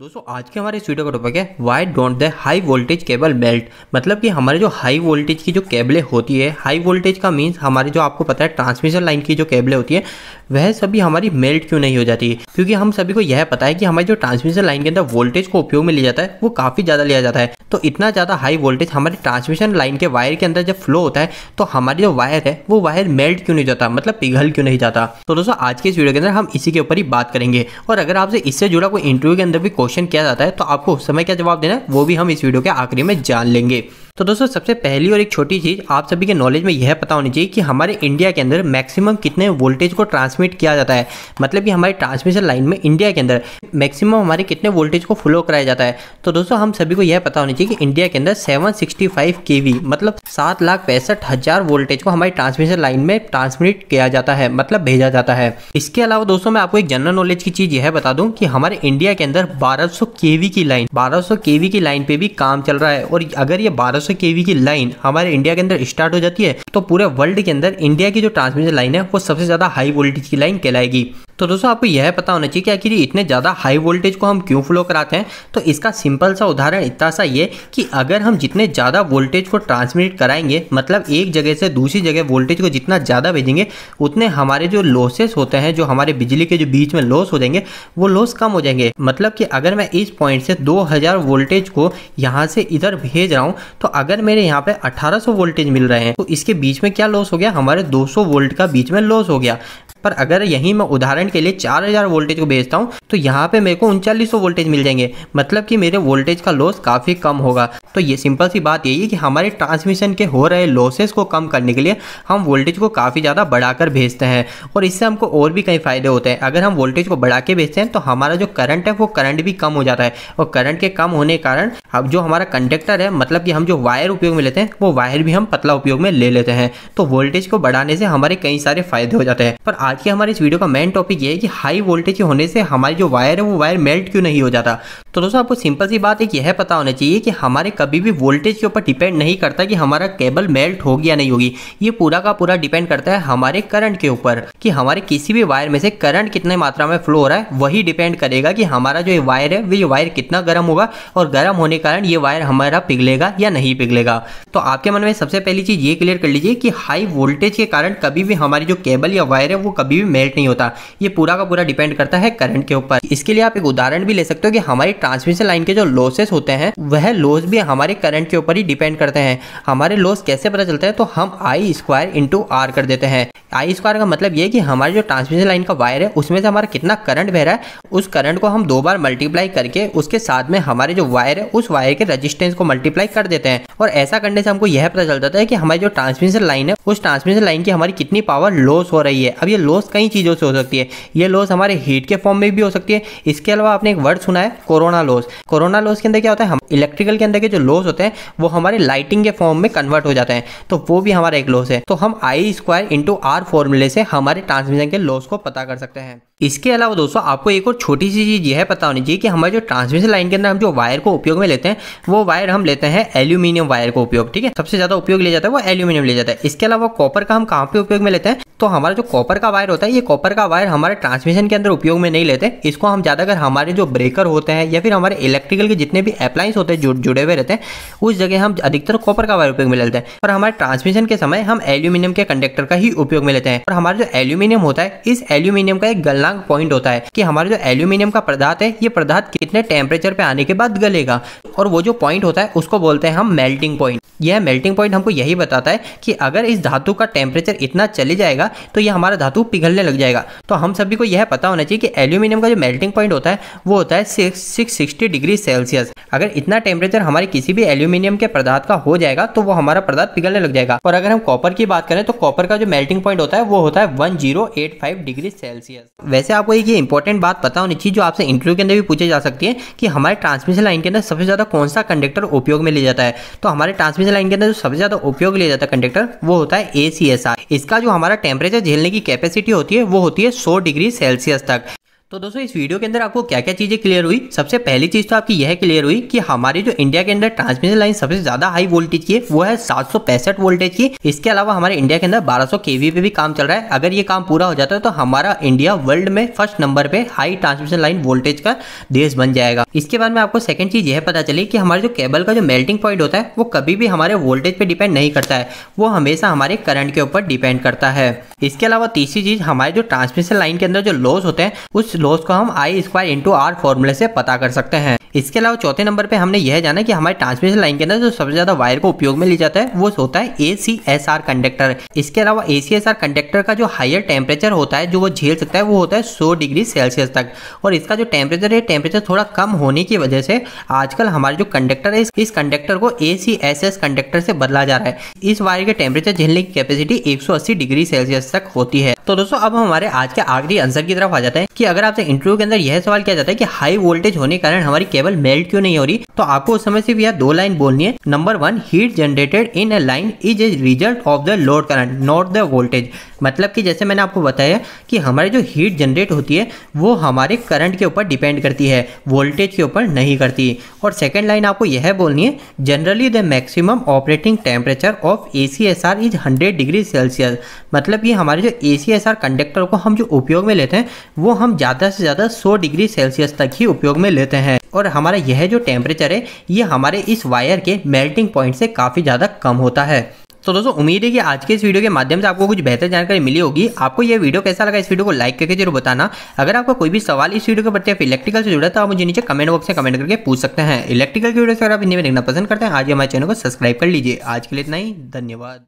दोस्तों आज के हमारे इस वीडियो का टॉपिक है why don't the high voltage cable melt मतलब कि हमारे जो हाई वोल्टेज की जो केबलें होती है हाई वोल्टेज का मींस हमारे जो आपको पता है ट्रांसमिशन लाइन की जो केबलें होती है वह सभी हमारी मेल्ट क्यों नहीं हो जाती क्योंकि हम सभी को यह पता है कि हमारी जो ट्रांसमिशन लाइन के अंदर वोल्टेज को उपयोग में लिया जाता है वो काफ़ी ज़्यादा लिया जाता है तो इतना ज़्यादा हाई वोल्टेज हमारे ट्रांसमिशन लाइन के वायर के अंदर जब फ्लो होता है तो हमारी जो वायर है वो वायर मेल्ट क्यों नहीं जाता मतलब पिघल क्यों नहीं जाता तो दोस्तों आज के इस वीडियो के अंदर हम इसी के ऊपर ही बात करेंगे और अगर आपसे इससे जुड़ा कोई इंटरव्यू के अंदर भी क्वेश्चन किया जाता है तो आपको उस समय क्या जवाब देना है वो भी हम इस वीडियो के आखिरी में जान लेंगे तो दोस्तों सबसे पहली और एक छोटी चीज़ आप सभी के नॉलेज में यह पता होनी चाहिए कि हमारे इंडिया के अंदर मैक्सिमम कितने वोल्टेज को ट्रांसमिट किया जाता है मतलब कि हमारे ट्रांसमिशन लाइन में इंडिया के अंदर मैक्सिमम हमारे कितने वोल्टेज को फ्लो कराया जाता है तो दोस्तों हम सभी को यह पता होनी चाहिए कि इंडिया के अंदर seven sixty five K V मतलब सात लाख पैंसठ हज़ार वोल्टेज को हमारी ट्रांसमिशन लाइन में ट्रांसमिट किया जाता है मतलब भेजा जाता है इसके अलावा दोस्तों मैं आपको एक जनरल नॉलेज की चीज़ यह बता दूं कि हमारे इंडिया के अंदर 1200 केवी की लाइन 1200 केवी की लाइन पे भी काम चल रहा है और अगर ये 1200 400 केवी की लाइन हमारे इंडिया के अंदर स्टार्ट हो जाती है तो पूरे वर्ल्ड के अंदर इंडिया की जो ट्रांसमिशन लाइन है वो सबसे ज़्यादा हाई वोल्टेज की लाइन कहलाएगी तो दोस्तों आपको यह पता होना चाहिए कि आखिर इतने ज़्यादा हाई वोल्टेज को हम क्यों फ्लो कराते हैं तो इसका सिंपल सा उदाहरण इतना सा ये कि अगर हम जितने ज़्यादा वोल्टेज को ट्रांसमिट कराएंगे मतलब एक जगह से दूसरी जगह वोल्टेज को जितना ज़्यादा भेजेंगे उतने हमारे जो लॉसेस होते हैं जो हमारे बिजली के जो बीच में लॉस हो जाएंगे वो लॉस कम हो जाएंगे मतलब कि अगर मैं इस पॉइंट से दो वोल्टेज को यहाँ से इधर भेज रहा हूँ तो अगर मेरे यहाँ पे अठारह वोल्टेज मिल रहे हैं तो इसके बीच में क्या लॉस हो गया हमारे दो वोल्ट का बीच में लॉस हो गया पर अगर यहीं मैं उदाहरण के लिए 4000 वोल्टेज को भेजता हूँ तो यहाँ पे मेरे को उनचालीस वोल्टेज मिल जाएंगे मतलब कि मेरे वोल्टेज का लॉस काफ़ी कम होगा तो ये सिंपल सी बात यही है कि हमारे ट्रांसमिशन के हो रहे लॉसेस को कम करने के लिए हम वोल्टेज को काफ़ी ज़्यादा बढ़ाकर भेजते हैं और इससे हमको और भी कई फ़ायदे होते हैं अगर हम वोल्टेज को बढ़ा के भेजते हैं तो हमारा जो करंट है वो करंट भी कम हो जाता है और करंट के कम होने के कारण अब जो हमारा कंडक्टर है मतलब कि हम जो वायर उपयोग में लेते हैं वो वायर भी हम पतला उपयोग में ले लेते हैं तो वोल्टेज को बढ़ाने से हमारे कई सारे फायदे हो जाते हैं पर आज के हमारे इस वीडियो का मेन टॉपिक ये है कि हाई वोल्टेज होने से हमारी जो वायर है वो वायर मेल्ट क्यों नहीं हो जाता तो दोस्तों आपको सिंपल सी बात एक यह पता होना चाहिए कि हमारे कभी भी वोल्टेज के ऊपर डिपेंड नहीं करता कि हमारा केबल मेल्ट होगी या नहीं होगी ये पूरा का पूरा डिपेंड करता है हमारे करंट के ऊपर कि हमारे किसी भी वायर में से करंट कितने मात्रा में फ्लो हो रहा है वही डिपेंड करेगा कि हमारा जो वायर है ये वायर कितना गर्म होगा और गर्म होने के कारण ये वायर हमारा पिघलेगा या नहीं पिघलेगा तो आपके मन में सबसे पहली चीज ये क्लियर कर लीजिए कि हाई वोल्टेज के कारण कभी भी हमारी जो केबल या वायर है वो कभी भी मेल्ट नहीं होता ये पूरा का पूरा डिपेंड करता है करंट के ऊपर इसके लिए आप एक उदाहरण भी ले सकते हो कि हमारी ट्रांसमिशन लाइन के जो लॉसेस होते हैं वह लॉस भी हमारे करंट के ऊपर ही डिपेंड करते हैं हमारे लॉस कैसे पता चलता है तो हम आई स्क्वायर इंटू आर कर देते हैं आई हाँ, स्क्वायर का मतलब ये कि हमारी जो ट्रांसमिशन लाइन का वायर है उसमें से हमारा कितना करंट बह रहा है उस करंट को हम दो बार मल्टीप्लाई करके उसके साथ में हमारे जो वायर है उस वायर के रजिस्टेंस को मल्टीप्लाई कर देते हैं और ऐसा करने से हमको यह पता चल जाता है कि हमारी जो ट्रांसमिशन लाइन है उस ट्रांसमिशन लाइन की हमारी कितनी पावर लॉस हो रही है अब ये लॉस कई चीज़ों से हो सकती है ये लॉस हमारे हीट के फॉर्म में भी हो सकती है इसके अलावा आपने एक वर्ड सुना है कोरोना लॉस कोरोना लॉस के अंदर क्या होता है हम इलेक्ट्रिकल के अंदर के जो लॉस होते हैं वो हमारे लाइटिंग के फॉर्म में कन्वर्ट हो जाते हैं तो वो भी हमारा एक लॉस है तो हम I square into R R फॉर्मूले से हमारे ट्रांसमिशन के लॉस को पता कर सकते हैं इसके अलावा दोस्तों आपको एक और छोटी सी चीज़ यह पता होनी चाहिए कि हमारे जो ट्रांसमिशन लाइन के अंदर हम जो वायर को उपयोग में लेते हैं वो वायर हम लेते हैं एल्यूमिनियम वायर को उपयोग ठीक है सबसे ज़्यादा उपयोग लिया जाता है वो एल्यूमिनियम लिया जाता है इसके अलावा कॉपर का हम कहाँ पे उपयोग में लेते हैं तो हमारा जो कॉपर का वायर होता है ये कॉपर का वायर हमारे ट्रांसमिशन के अंदर उपयोग में नहीं लेते इसको हम ज़्यादातर हमारे जो ब्रेकर होते हैं या फिर हमारे इलेक्ट्रिकल के जितने भी अप्लाइंस होते हैं जुड़े हुए रहते हैं उस जगह हम अधिकतर कॉपर का वायर उपयोग में लेते हैं और हमारे ट्रांसमिशन के समय हम एल्यूमिनियम के कंडक्टर का ही उपयोग में लेते हैं और हमारा जो एल्यूमिनियम होता है इस एल्यूमिनियम का एक गलना खतरनाक पॉइंट होता है कि हमारे जो एल्यूमिनियम का पदार्थ है ये पदार्थ कितने टेम्परेचर पे आने के बाद गलेगा और वो जो पॉइंट होता है उसको बोलते हैं हम मेल्टिंग पॉइंट यह मेल्टिंग पॉइंट हमको यही बताता है कि अगर इस धातु का टेम्परेचर इतना चले जाएगा तो यह हमारा धातु पिघलने लग जाएगा तो हम सभी को यह पता होना चाहिए कि एल्यूमिनियम का जो मेल्टिंग पॉइंट होता है वो होता है six six sixty degree Celsius अगर इतना टेम्परेचर हमारे किसी भी एल्यूमिनियम के पदार्थ का हो जाएगा तो वो हमारा पदार्थ पिघलने लग जाएगा और अगर हम कॉपर की बात करें तो कॉपर का जो मेल्टिंग पॉइंट होता है वो होता है वन डिग्री सेल्सियस वैसे आपको एक ये इंपॉर्टेंट बात पता होनी चाहिए जो आपसे इंटरव्यू के अंदर भी पूछी जा सकती है कि हमारे ट्रांसमिशन लाइन के अंदर सबसे ज़्यादा कौन सा कंडक्टर उपयोग में लिया जाता है तो हमारे ट्रांसमिशन लाइन के अंदर जो सबसे ज़्यादा उपयोग लिया जाता है कंडक्टर वो होता है ए इसका जो हमारा टेम्परेचर झेलने की कैपेसिटी होती है वो होती है सौ डिग्री सेल्सियस तक तो दोस्तों इस वीडियो के अंदर आपको क्या क्या चीज़ें क्लियर हुई सबसे पहली चीज़ तो आपकी यह क्लियर हुई कि हमारी जो इंडिया के अंदर ट्रांसमिशन लाइन सबसे ज़्यादा हाई वोल्टेज की है वो है सात वोल्टेज की इसके अलावा हमारे इंडिया के अंदर 1200 केवी पे भी काम चल रहा है अगर ये काम पूरा हो जाता है तो हमारा इंडिया वर्ल्ड में फर्स्ट नंबर पे हाई ट्रांसमिशन लाइन वोल्टेज का देश बन जाएगा इसके बाद में आपको सेकंड चीज़ यह पता चली कि हमारे जो केबल का जो मेल्टिंग पॉइंट होता है वो कभी भी हमारे वोल्टेज पर डिपेंड नहीं करता है वो हमेशा हमारे करंट के ऊपर डिपेंड करता है इसके अलावा तीसरी चीज़ हमारे जो ट्रांसमिशन लाइन के अंदर जो लॉस होते हैं उस लॉस को हम आई स्क्वायर इंटू आर फॉर्मूले से पता कर सकते हैं इसके अलावा चौथे नंबर पे हमने यह जाना कि हमारे ट्रांसमिशन लाइन के अंदर जो सबसे ज्यादा वायर को उपयोग में लिया जाता है वो होता है A C S R conductor इसके अलावा A C S R conductor का जो हायर टेम्परेचर होता है जो वो झेल सकता है वो होता है सो डिग्री सेल्सियस तक और इसका जो टेम्परेचर है टेम्परेचर थोड़ा कम होने की वजह से आजकल हमारे जो कंडक्टर है इस कंडक्टर को A C S S conductor से बदला जा रहा है इस वायर के टेम्परेचर झेलने की कैपेसिटी एक डिग्री सेल्सियस तक होती है तो दोस्तों अब हमारे आज के आखिरी आंसर की तरफ आ जाते हैं कि अगर आपसे इंटरव्यू के अंदर यह सवाल किया जाता है कि हाई वोल्टेज होने के कारण हमारी केबल मेल्ट क्यों नहीं हो रही तो आपको उस समय सिर्फ यह दो लाइन बोलनी है number one heat generated in a line is a result of the load current not the voltage मतलब कि जैसे मैंने आपको बताया कि हमारे जो हीट जनरेट होती है वो हमारे करंट के ऊपर डिपेंड करती है वोल्टेज के ऊपर नहीं करती और सेकेंड लाइन आपको यह बोलनी है generally the maximum operating temperature of A C S R is hundred degree Celsius मतलब ये हमारे जो ए सी एलपीएसआर कंडक्टर को हम जो उपयोग में लेते हैं वो हम ज़्यादा से ज़्यादा 100 डिग्री सेल्सियस तक ही उपयोग में लेते हैं और हमारा यह जो टेम्परेचर है ये हमारे इस वायर के मेल्टिंग पॉइंट से काफ़ी ज़्यादा कम होता है तो दोस्तों उम्मीद है कि आज के इस वीडियो के माध्यम से आपको कुछ बेहतर जानकारी मिली होगी आपको यह वीडियो कैसा लगा इस वीडियो को लाइक करके जरूर बताना अगर आपको कोई भी सवाल इस वीडियो के प्रति आप इलेक्ट्रिकल से जुड़ा तो आप मुझे नीचे कमेंट बॉक्स में कमेंट करके पूछ सकते हैं इलेक्ट्रिकल की वीडियो से अगर आप इन्हें देखना पसंद करते हैं आज हमारे चैनल को सब्सक्राइब कर लीजिए आज के लिए इतना ही धन्यवाद